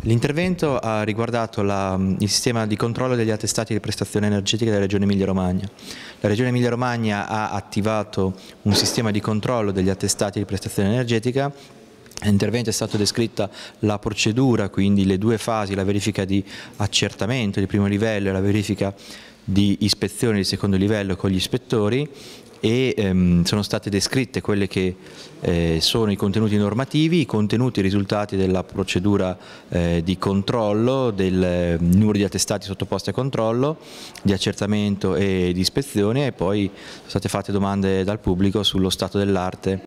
L'intervento ha riguardato la, il sistema di controllo degli attestati di prestazione energetica della Regione Emilia-Romagna. La Regione Emilia-Romagna ha attivato un sistema di controllo degli attestati di prestazione energetica Nell'intervento è stata descritta la procedura, quindi le due fasi, la verifica di accertamento di primo livello e la verifica di ispezione di secondo livello con gli ispettori e ehm, sono state descritte quelle che eh, sono i contenuti normativi, i contenuti risultati della procedura eh, di controllo, del eh, numero di attestati sottoposti a controllo, di accertamento e di ispezione e poi sono state fatte domande dal pubblico sullo stato dell'arte.